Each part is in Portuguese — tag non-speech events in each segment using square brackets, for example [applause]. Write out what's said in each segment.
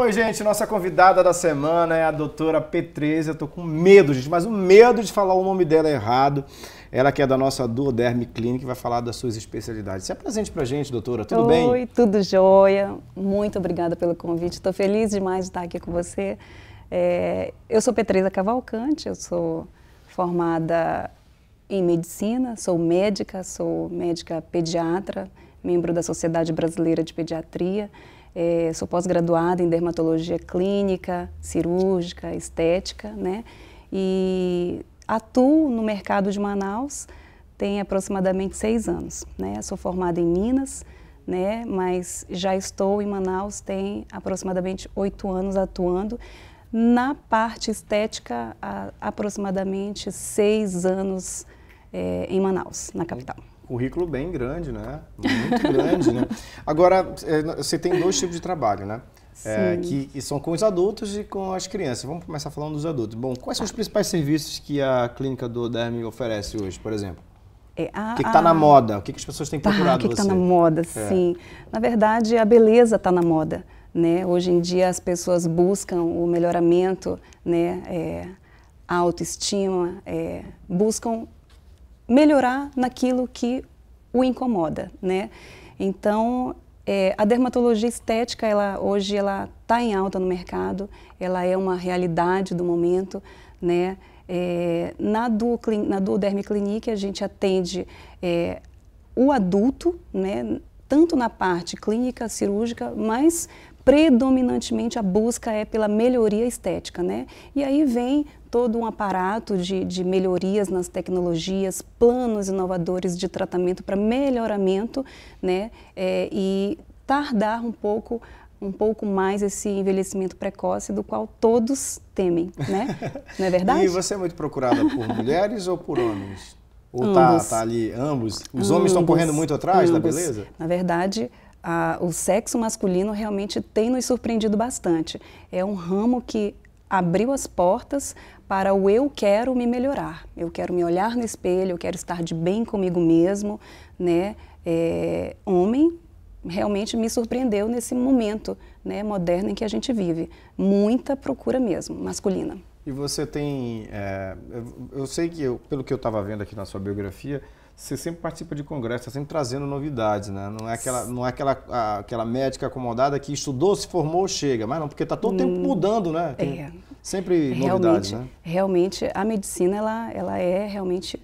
Oi, gente, nossa convidada da semana é a doutora Petreza. Eu tô com medo, gente, mas o medo de falar o nome dela é errado. Ela que é da nossa Duoderm Clinic vai falar das suas especialidades. Se apresente pra gente, doutora, tudo Oi, bem? Oi, tudo jóia. Muito obrigada pelo convite. Estou feliz demais de estar aqui com você. É, eu sou Petreza Cavalcante, eu sou formada em medicina, sou médica, sou médica pediatra, membro da Sociedade Brasileira de Pediatria. É, sou pós-graduada em dermatologia clínica, cirúrgica, estética, né? E atuo no mercado de Manaus tem aproximadamente seis anos, né? Sou formada em Minas, né? Mas já estou em Manaus tem aproximadamente oito anos atuando. Na parte estética, há aproximadamente seis anos é, em Manaus, na capital currículo bem grande, né? Muito grande, né? Agora, é, você tem dois tipos de trabalho, né? É, que, que, são com os adultos e com as crianças. Vamos começar falando dos adultos. Bom, quais são os principais serviços que a clínica do Derme oferece hoje, por exemplo? É, a, o que está na moda? O que, que, as pessoas têm procurado tá, O que está na moda, é. sim. Na verdade, a beleza está na moda. Né? Hoje em dia as pessoas buscam o melhoramento, né? É, a autoestima, é, buscam melhorar naquilo que o incomoda, né? Então, é, a dermatologia estética, ela hoje ela está em alta no mercado, ela é uma realidade do momento, né? É, na, Duo, na Duoderm Clinic a gente atende é, o adulto, né? Tanto na parte clínica, cirúrgica, mas predominantemente a busca é pela melhoria estética, né? E aí vem todo um aparato de, de melhorias nas tecnologias, planos inovadores de tratamento para melhoramento, né? É, e tardar um pouco um pouco mais esse envelhecimento precoce do qual todos temem, né? [laughs] Não é verdade? e você é muito procurada por mulheres ou por homens? Ou tá, ambos. tá, tá ali ambos? Os ambos. homens estão correndo muito atrás ambos. da beleza? Na verdade, a, o sexo masculino realmente tem nos surpreendido bastante. É um ramo que abriu as portas para o eu quero me melhorar, eu quero me olhar no espelho, eu quero estar de bem comigo mesmo, né? É, homem realmente me surpreendeu nesse momento né, moderno em que a gente vive. Muita procura mesmo, masculina. E você tem, é, eu sei que, eu, pelo que eu estava vendo aqui na sua biografia, você sempre participa de congresso, está sempre trazendo novidades, né? Não é aquela, não é aquela, aquela médica acomodada que estudou, se formou, chega, mas não, porque está todo hum, tempo mudando, né? Tem é. Sempre é, realmente, novidades, né? Realmente, a medicina ela, ela é realmente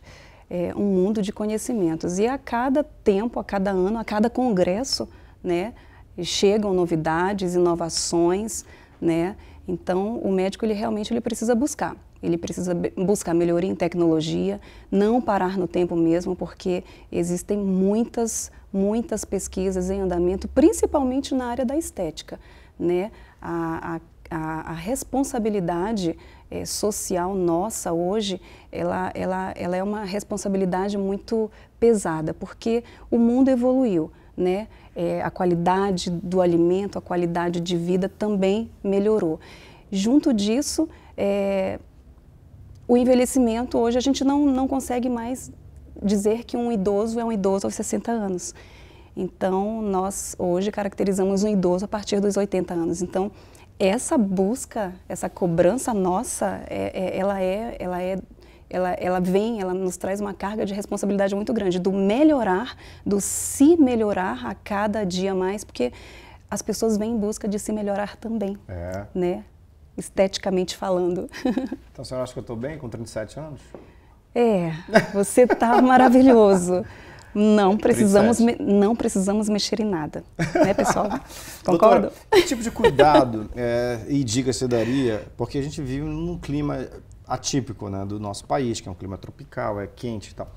é, um mundo de conhecimentos e a cada tempo, a cada ano, a cada congresso, né? Chegam novidades, inovações, né? Então, o médico ele realmente ele precisa buscar. Ele precisa buscar melhoria em tecnologia, não parar no tempo mesmo, porque existem muitas, muitas pesquisas em andamento, principalmente na área da estética. Né? A, a, a responsabilidade é, social nossa hoje, ela, ela, ela é uma responsabilidade muito pesada, porque o mundo evoluiu. Né? É, a qualidade do alimento, a qualidade de vida também melhorou. Junto disso, é, o envelhecimento hoje a gente não, não consegue mais dizer que um idoso é um idoso aos 60 anos. Então, nós hoje caracterizamos um idoso a partir dos 80 anos. Então, essa busca, essa cobrança nossa, é, é, ela é, ela é ela, ela vem, ela nos traz uma carga de responsabilidade muito grande, do melhorar, do se melhorar a cada dia mais, porque as pessoas vêm em busca de se melhorar também, é. né? esteticamente falando. [laughs] Então, a senhora acha que eu estou bem com 37 anos? É, você está maravilhoso. Não precisamos, não precisamos mexer em nada, né, pessoal? [laughs] Concordo? que tipo de cuidado [laughs] é, e dica você daria? Porque a gente vive num clima atípico né, do nosso país, que é um clima tropical, é quente e tal.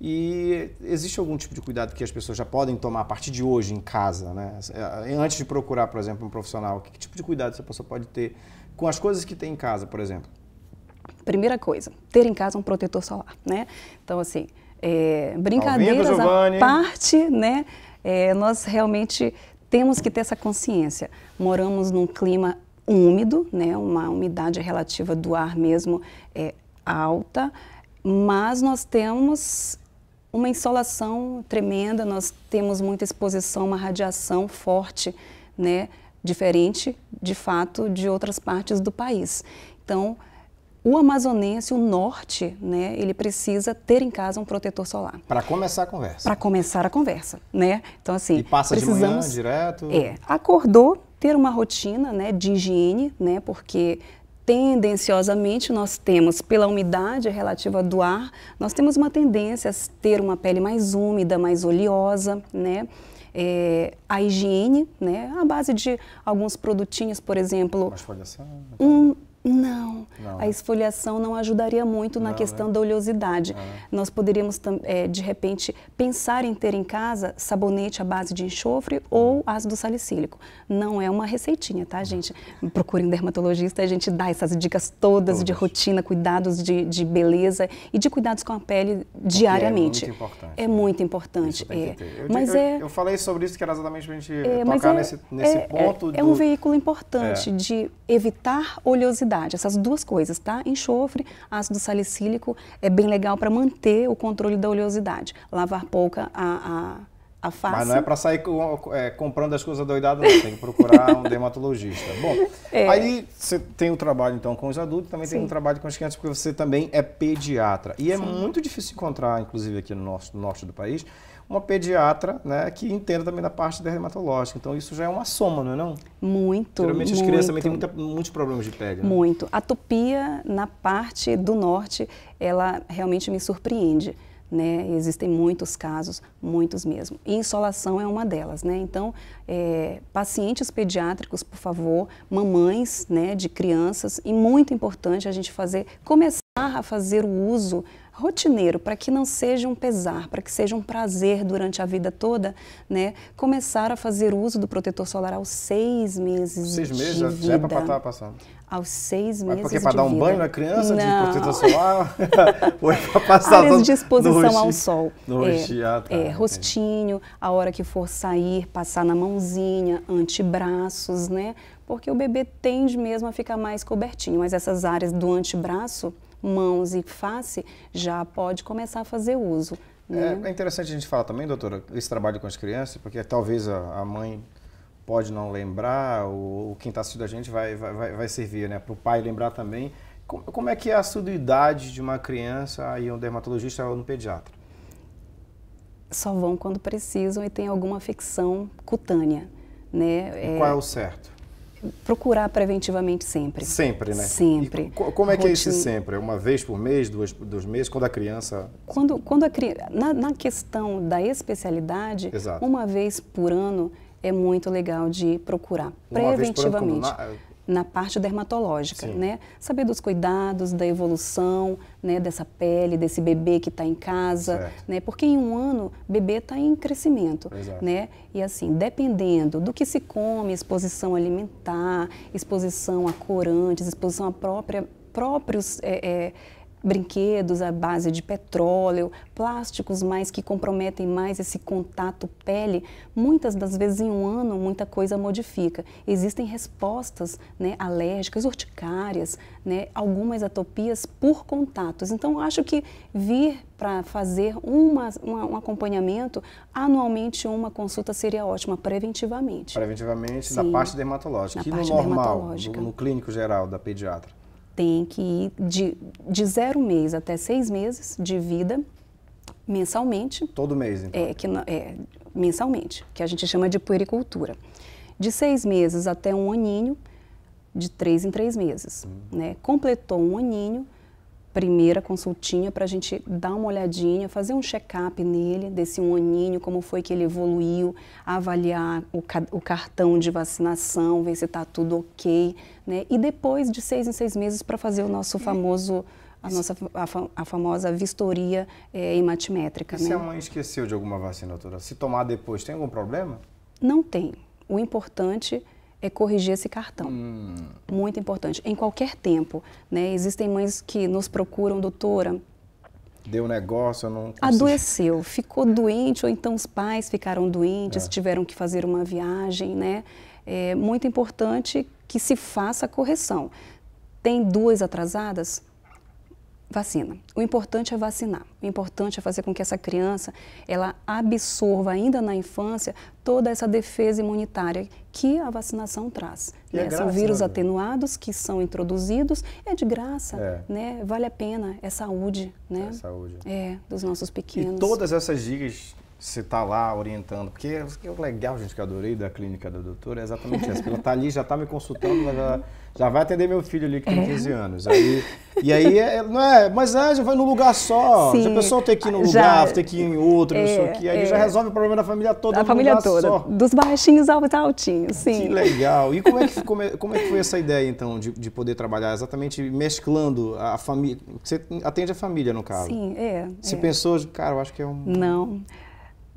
E existe algum tipo de cuidado que as pessoas já podem tomar a partir de hoje em casa, né? É, antes de procurar, por exemplo, um profissional, que tipo de cuidado essa pessoa pode ter com as coisas que tem em casa, por exemplo? Primeira coisa, ter em casa um protetor solar, né? Então, assim, é, brincadeiras à parte, né? É, nós realmente temos que ter essa consciência. Moramos num clima úmido, né? Uma umidade relativa do ar mesmo é alta, mas nós temos uma insolação tremenda, nós temos muita exposição, uma radiação forte, né? diferente, de fato, de outras partes do país. Então, o amazonense, o norte, né, ele precisa ter em casa um protetor solar. Para começar a conversa. Para começar a conversa, né? Então assim, e passa precisamos, de manhã direto. É, acordou, ter uma rotina, né, de higiene, né, porque tendenciosamente nós temos, pela umidade relativa do ar, nós temos uma tendência a ter uma pele mais úmida, mais oleosa, né? é, a higiene, né? À base de alguns produtinhos, por exemplo. Mas folha né? um, não a né? esfoliação não ajudaria muito não, na né? questão né? da oleosidade. Nós poderíamos, é, de repente, pensar em ter em casa sabonete à base de enxofre ou hum. ácido salicílico. Não é uma receitinha, tá, gente? Procure um dermatologista, a gente dá essas dicas todas, todas. de rotina, cuidados de, de, beleza e de cuidados com a pele diariamente. Porque é muito importante. É né? muito importante. É. Eu, mas eu, é... eu falei sobre isso que era exatamente para a gente é, tocar é, nesse, nesse é, é, ponto. É, do... é um veículo importante é. de evitar oleosidade. Essas duas coisas, tá? Enxofre, ácido salicílico é bem legal para manter o controle da oleosidade. Lavar pouca a, a a face. Mas não é para sair é, comprando as coisas doidadas, não. Tem que procurar um [laughs] dermatologista. Bom, é. aí você tem o trabalho então com os adultos, também Sim. tem um trabalho com as crianças, porque você também é pediatra. E é muito difícil encontrar, inclusive aqui no nosso, no norte do país, uma pediatra né, que entenda também da parte dermatológica. Então, isso já é uma soma, não é não? Muito, Geralmente as crianças também têm muita, muitos problemas de pele. Né? Muito. A topia, na parte do norte, ela realmente me surpreende né? Existem muitos casos, muitos mesmo. E insolação é uma delas, né? Então, é, pacientes pediátricos, por favor, mamães, né, de crianças, e muito importante a gente fazer, começar a fazer o uso rotineiro, para que não seja um pesar, para que seja um prazer durante a vida toda, né? Começar a fazer uso do protetor solar aos seis meses Seis meses, já, já é para estar tá passando aos seis meses. Mas porque é para dar um vida. banho na criança, Não. de protetor solar, [laughs] ou é para passar Áreas de exposição ao sol. No é, ah, tá, é, rostinho, a hora que for sair, passar na mãozinha, antebraços, né? Porque o bebê tende mesmo a ficar mais cobertinho, mas essas áreas do antebraço, mãos e face, já pode começar a fazer uso. Né? É, é interessante a gente falar também, doutora, esse trabalho com as crianças, porque talvez a, a mãe pode não lembrar, ou, quem está assistindo a gente vai, vai, vai servir né, para o pai lembrar também. Como, como é que é a assiduidade de uma criança e um dermatologista ou um pediatra? Só vão quando precisam e tem alguma afecção cutânea. Né? É... Qual é o certo? procurar preventivamente sempre. Sempre, né? Sempre. E como é que é esse sempre? É uma vez por mês, duas, dois meses, quando a criança... Quando, quando a criança... Na, na questão da especialidade, Exato. uma vez por ano é muito legal de procurar Uma preventivamente. Ano, na parte dermatológica, Sim. né? Saber dos cuidados, da evolução, né? Dessa pele, desse bebê que está em casa, certo. né? Porque em um ano, bebê está em crescimento, Exato. né? E assim, dependendo do que se come, exposição alimentar, exposição a corantes, exposição a própria próprios é, é, brinquedos à base de petróleo, plásticos mais que comprometem mais esse contato pele, muitas das vezes em um ano muita coisa modifica. Existem respostas né, alérgicas, urticárias, né, algumas atopias por contatos. Então acho que vir para fazer uma, uma, um acompanhamento anualmente uma consulta seria ótima preventivamente. Preventivamente Sim. na parte dermatológica. Na e parte no normal, no, no clínico geral da pediatra tem que ir de, de zero mês até seis meses de vida mensalmente. Todo mês, então? É, que, é, mensalmente, que a gente chama de puericultura. De seis meses até um aninho, de três em três meses. Hum. Né? Completou um aninho, primeira consultinha para a gente dar uma olhadinha, fazer um check-up nele, desse um aninho, como foi que ele evoluiu, avaliar o, ca o cartão de vacinação, ver se está tudo ok, né? E depois de seis em seis meses para fazer o nosso famoso a nossa a, famosa vistoria é, eh, hematimétrica. E né? se a mãe esqueceu de alguma vacina, doutora, se tomar depois, tem algum problema? Não tem. O importante é é corrigir esse cartão. Hum. Muito importante. Em qualquer tempo, né? Existem mães que nos procuram, doutora. Deu negócio, não. Consigo. Adoeceu, ficou [laughs] doente, ou então os pais ficaram doentes, é. tiveram que fazer uma viagem, né? É muito importante que se faça a correção. Tem duas atrasadas? vacina. O importante é vacinar. O importante é fazer com que essa criança ela absorva ainda na infância toda essa defesa imunitária que a vacinação traz. Né? É graça, são vírus né? atenuados que são introduzidos, é de graça, é. né? Vale a pena, é saúde, né? É saúde. É, dos nossos pequenos. E todas essas dicas você está lá orientando. Porque o legal, gente, que eu adorei da clínica da doutora é exatamente essa. Ela está ali, já está me consultando, já, já vai atender meu filho ali que tem 15 é. anos. Aí, e aí, é, é, não é, mas é, já vai num lugar só. Sim, a pessoa tem que ir num lugar, tem que ir em outro, é, não sei o é, quê. Aí é, já resolve o problema da família toda. Da família toda. Só. Dos baixinhos aos altinhos, sim. Que legal. E como é que, como é, como é que foi essa ideia, então, de, de poder trabalhar exatamente mesclando a família? Você atende a família, no caso. Sim, é. Você pensou, cara, eu acho que é um. Não.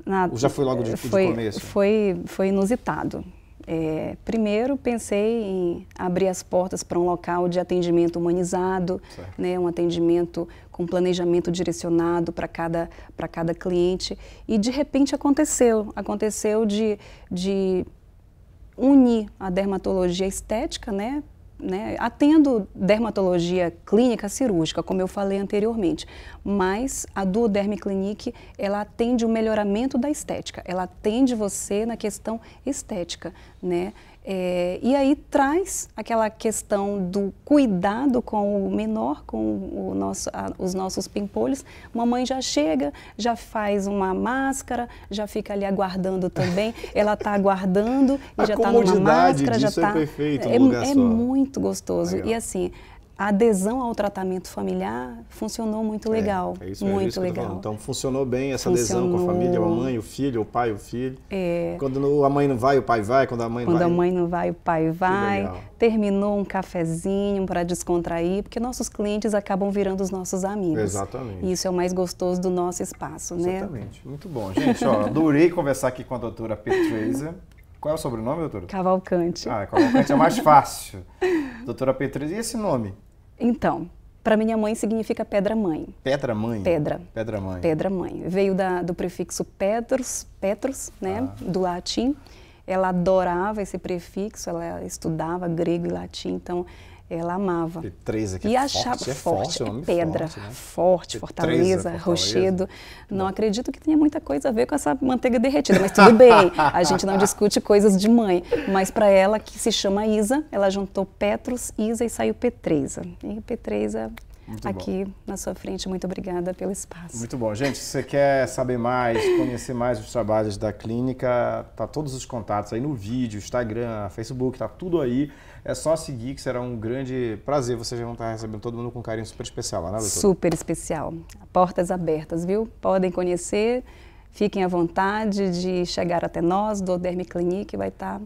Na, já foi logo de, foi, de começo? Foi, foi inusitado. É, primeiro, pensei em abrir as portas para um local de atendimento humanizado, né, um atendimento com planejamento direcionado para cada, para cada cliente. E, de repente, aconteceu. Aconteceu de, de unir a dermatologia estética, né, né, atendo dermatologia clínica cirúrgica, como eu falei anteriormente, mas a Duoderm Clinic, ela atende o melhoramento da estética, ela atende você na questão estética, né? É, e aí traz aquela questão do cuidado com o menor, com o nosso, a, os nossos pimpolhos. Mamãe já chega, já faz uma máscara, já fica ali aguardando também. [laughs] Ela está aguardando e já está numa máscara. já está, é tá perfeito, é, é muito gostoso. Legal. E assim, a adesão ao tratamento familiar funcionou muito é, legal. É, é isso, muito é isso legal. Então funcionou bem essa funcionou... adesão com a família, a mãe, o filho, o pai, o filho. É... Quando a mãe não vai, o pai vai. Quando a mãe Quando vai... a mãe não vai, o pai vai. Terminou um cafezinho para descontrair, porque nossos clientes acabam virando os nossos amigos. Exatamente. E isso é o mais gostoso do nosso espaço, Exatamente. né? Exatamente. Muito bom, gente. Ó, adorei conversar aqui com a doutora Petreza. Qual é o sobrenome, doutora? Cavalcante. Ah, Cavalcante é mais fácil. doutora Petreza, e esse nome? Então, para minha mãe significa pedra mãe. Pedra mãe? Pedra. Pedra mãe. Pedra mãe. Veio da, do prefixo Petrus, Petrus, né? Ah. Do latim. Ela adorava esse prefixo, ela estudava grego e latim, então ela amava. E três aqui e é achava forte, é forte, é pedra, forte, né? forte fortaleza, é fortaleza, rochedo. Não Bom. acredito que tenha muita coisa a ver com essa manteiga derretida, mas tudo bem. A gente não [laughs] discute coisas de mãe. Mas para ela, que se chama Isa, ela juntou Petrus, Isa e saiu Petreza. E Petreza muito aqui bom. na sua frente. Muito obrigada pelo espaço. Muito bom. Gente, se você quer saber mais, conhecer mais os trabalhos da clínica, tá todos os contatos aí no vídeo, Instagram, Facebook, tá tudo aí. É só seguir, que será um grande prazer. Vocês vão estar recebendo todo mundo com um carinho super especial lá, né, doutora? Super especial. Portas abertas, viu? Podem conhecer. Fiquem à vontade de chegar até nós, do Derme Clinic vai estar tá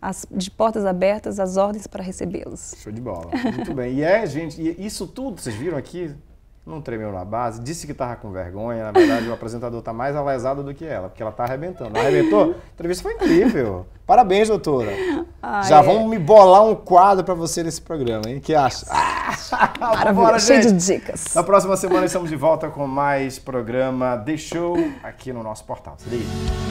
as, de portas abertas, as ordens para recebê-los. Show de bola. Muito bem. E é, gente, e isso tudo, vocês viram aqui? Não tremeu na base, disse que estava com vergonha. Na verdade, o apresentador está mais alesado do que ela, porque ela está arrebentando. Arrebentou? A entrevista foi incrível. Parabéns, doutora. Ah, Já é. vamos me bolar um quadro para você nesse programa, hein? que acha? Ah, bora, cheio gente. de dicas. Na próxima semana estamos de volta com mais programa The Show aqui no nosso portal. Se liga.